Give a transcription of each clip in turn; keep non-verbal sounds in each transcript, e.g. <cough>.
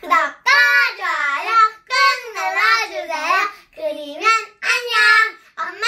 구독과 좋아요 꾹 눌러주세요. 그리면 안녕. 엄마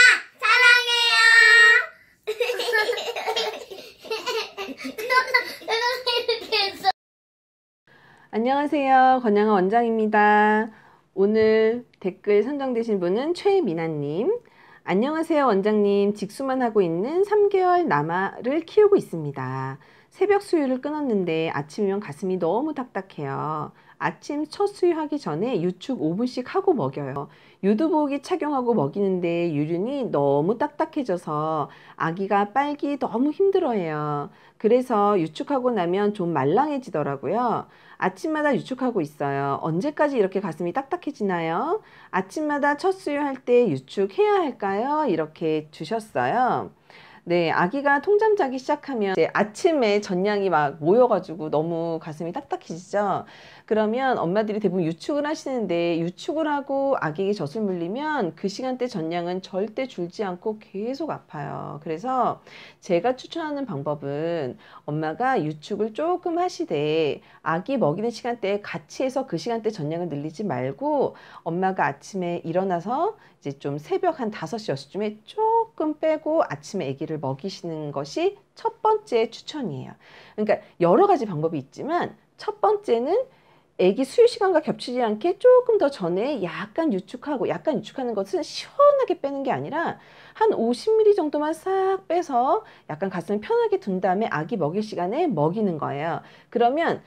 사랑해요. <laughs> 안녕하세요. 권양아 원장입니다. 오늘 댓글 선정되신 분은 최미나님. 안녕하세요 원장님 직수만 하고 있는 3개월 남아를 키우고 있습니다. 새벽 수유를 끊었는데 아침이면 가슴이 너무 답답해요. 아침 첫 수유하기 전에 유축 5분씩 하고 먹여요. 유두복이 착용하고 먹이는데 유륜이 너무 딱딱해져서 아기가 빨기 너무 힘들어해요. 그래서 유축하고 나면 좀 말랑해지더라고요. 아침마다 유축하고 있어요. 언제까지 이렇게 가슴이 딱딱해지나요? 아침마다 첫 수유할 때 유축해야 할까요? 이렇게 주셨어요. 네, 아기가 통잠 자기 시작하면 이제 아침에 전량이 막 모여가지고 너무 가슴이 딱딱해지죠. 그러면 엄마들이 대부분 유축을 하시는데 유축을 하고 아기에게 젖을 물리면 그 시간대 전량은 절대 줄지 않고 계속 아파요. 그래서 제가 추천하는 방법은 엄마가 유축을 조금 하시되 아기 먹이는 시간대에 같이 해서 그 시간대 전량을 늘리지 말고 엄마가 아침에 일어나서 이제 좀 새벽 한 다섯 시 여섯 시쯤에 조금 빼고 아침에 아기를 아이를 먹이시는 것이 첫 번째 추천이에요. 그러니까 여러 가지 방법이 있지만 첫 번째는 아기 수유 시간과 겹치지 않게 조금 더 전에 약간 유축하고 약간 유축하는 것은 시원하게 빼는 게 아니라 한 50ml 정도만 싹 빼서 약간 가슴을 편하게 둔 다음에 아기 먹일 시간에 먹이는 거예요. 그러면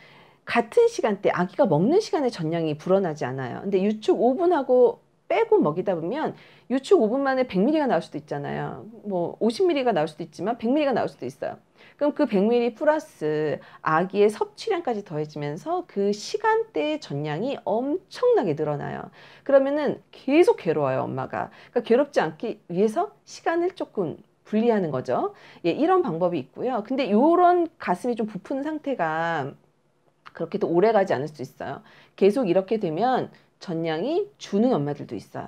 같은 시간대 아기가 먹는 시간에 전량이 불어나지 않아요. 근데 유축 5분하고 빼고 먹이다 보면 유축 5분 만에 100ml가 나올 수도 있잖아요. 뭐 50ml가 나올 수도 있지만 100ml가 나올 수도 있어요. 그럼 그 100ml 플러스 아기의 섭취량까지 더해지면서 그 시간대의 전량이 엄청나게 늘어나요. 그러면은 계속 괴로워요, 엄마가. 그러니까 괴롭지 않기 위해서 시간을 조금 분리하는 거죠. 예, 이런 방법이 있고요. 근데 이런 가슴이 좀 부푼 상태가 그렇게 또 오래 가지 않을 수 있어요. 계속 이렇게 되면 전량이 주는 엄마들도 있어요.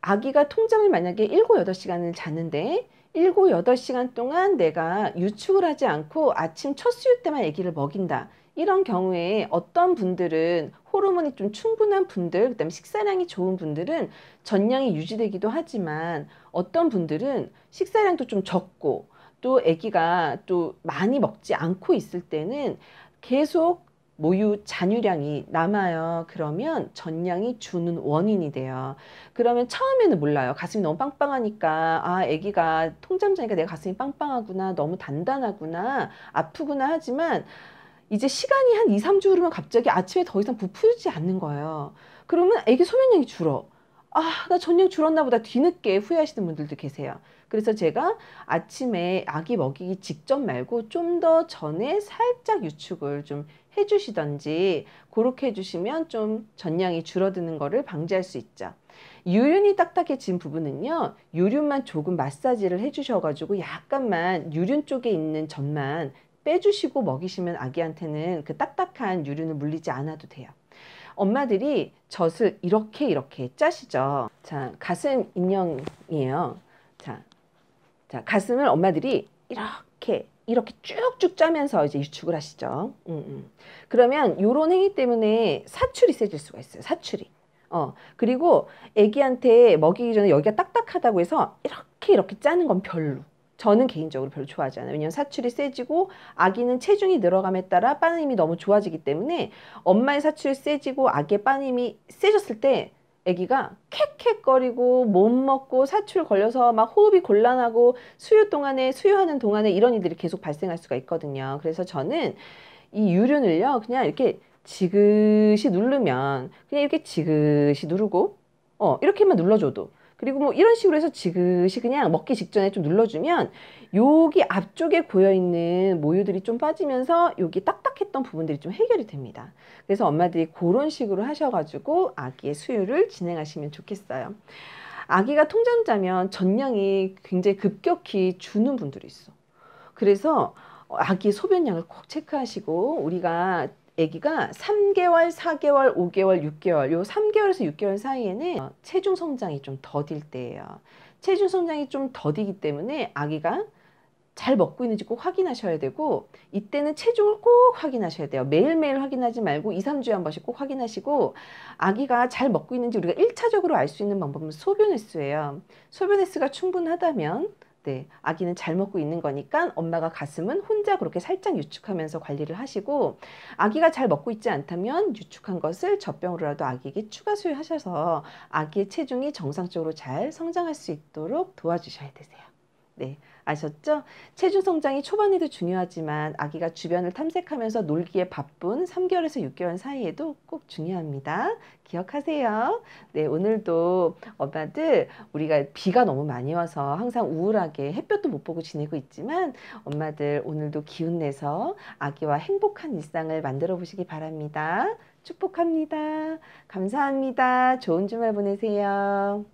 아기가 통잠을 만약에 7, 8시간을 자는데 7, 8시간 동안 내가 유축을 하지 않고 아침 첫 수유 때만 아기를 먹인다. 이런 경우에 어떤 분들은 호르몬이 좀 충분한 분들, 그다음에 식사량이 좋은 분들은 전량이 유지되기도 하지만 어떤 분들은 식사량도 좀 적고 또 아기가 또 많이 먹지 않고 있을 때는 계속 모유 잔유량이 남아요. 그러면 전량이 주는 원인이 돼요. 그러면 처음에는 몰라요. 가슴이 너무 빵빵하니까 아 아기가 통잠자니까 내 가슴이 빵빵하구나 너무 단단하구나 아프구나 하지만 이제 시간이 한 2, 3주 흐르면 갑자기 아침에 더 이상 부풀지 않는 거예요. 그러면 아기 소면량이 줄어. 아, 나 전력 줄었나 보다 뒤늦게 후회하시는 분들도 계세요. 그래서 제가 아침에 아기 먹이기 직접 말고 좀 더 전에 살짝 유축을 좀 해주시던지 그렇게 해주시면 좀 전량이 줄어드는 거를 방지할 수 있죠. 유륜이 딱딱해진 부분은요 유륜만 조금 마사지를 해주셔가지고 약간만 유륜 쪽에 있는 점만 빼주시고 먹이시면 아기한테는 그 딱딱한 유륜을 물리지 않아도 돼요. 엄마들이 젖을 이렇게 이렇게 짜시죠. 자, 가슴 인형이에요. 자, 자 가슴을 엄마들이 이렇게 이렇게 쭉쭉 짜면서 이제 유축을 하시죠. 음, 음. 그러면 이런 행위 때문에 사출이 세질 수가 있어요. 사출이. 어 그리고 아기한테 먹이기 전에 여기가 딱딱하다고 해서 이렇게 이렇게 짜는 건 별로. 저는 개인적으로 별로 좋아하지 않아요. 왜냐면 사출이 세지고 아기는 체중이 늘어감에 따라 빠는 힘이 너무 좋아지기 때문에 엄마의 사출이 세지고 아기의 빠는 힘이 세졌을 때 아기가 캑캑거리고 못 먹고 사출 걸려서 막 호흡이 곤란하고 수유 동안에 수유하는 동안에 이런 일들이 계속 발생할 수가 있거든요. 그래서 저는 이 유륜을요 그냥 이렇게 지그시 누르면 그냥 이렇게 지그시 누르고 어 이렇게만 눌러줘도 그리고 뭐 이런 식으로 해서 지그시 그냥 먹기 직전에 좀 눌러주면 여기 앞쪽에 고여있는 모유들이 좀 빠지면서 여기 딱딱했던 부분들이 좀 해결이 됩니다. 그래서 엄마들이 그런 식으로 하셔가지고 아기의 수유를 진행하시면 좋겠어요. 아기가 통잠 자면 전량이 굉장히 급격히 주는 분들이 있어. 그래서 아기 소변량을 꼭 체크하시고 우리가 아기가 3개월, 4개월, 5개월, 6개월 요 3개월에서 6개월 사이에는 어, 체중 성장이 좀 더딜 때예요. 체중 성장이 좀 더디기 때문에 아기가 잘 먹고 있는지 꼭 확인하셔야 되고 이때는 체중을 꼭 확인하셔야 돼요. 매일매일 확인하지 말고 2, 3주에 한 번씩 꼭 확인하시고 아기가 잘 먹고 있는지 우리가 1차적으로알 수 있는 방법은 소변 횟수예요. 소변 횟수가 충분하다면 네, 아기는 잘 먹고 있는 거니까 엄마가 가슴은 혼자 그렇게 살짝 유축하면서 관리를 하시고 아기가 잘 먹고 있지 않다면 유축한 것을 젖병으로라도 아기에게 추가 수유하셔서 아기의 체중이 정상적으로 잘 성장할 수 있도록 도와주셔야 되세요. 네, 아셨죠? 체중 성장이 초반에도 중요하지만 아기가 주변을 탐색하면서 놀기에 바쁜 3개월에서 6개월 사이에도 꼭 중요합니다. 기억하세요. 네, 오늘도 엄마들 우리가 비가 너무 많이 와서 항상 우울하게 햇볕도 못 보고 지내고 있지만 엄마들 오늘도 기운 내서 아기와 행복한 일상을 만들어 보시기 바랍니다. 축복합니다. 감사합니다. 좋은 주말 보내세요.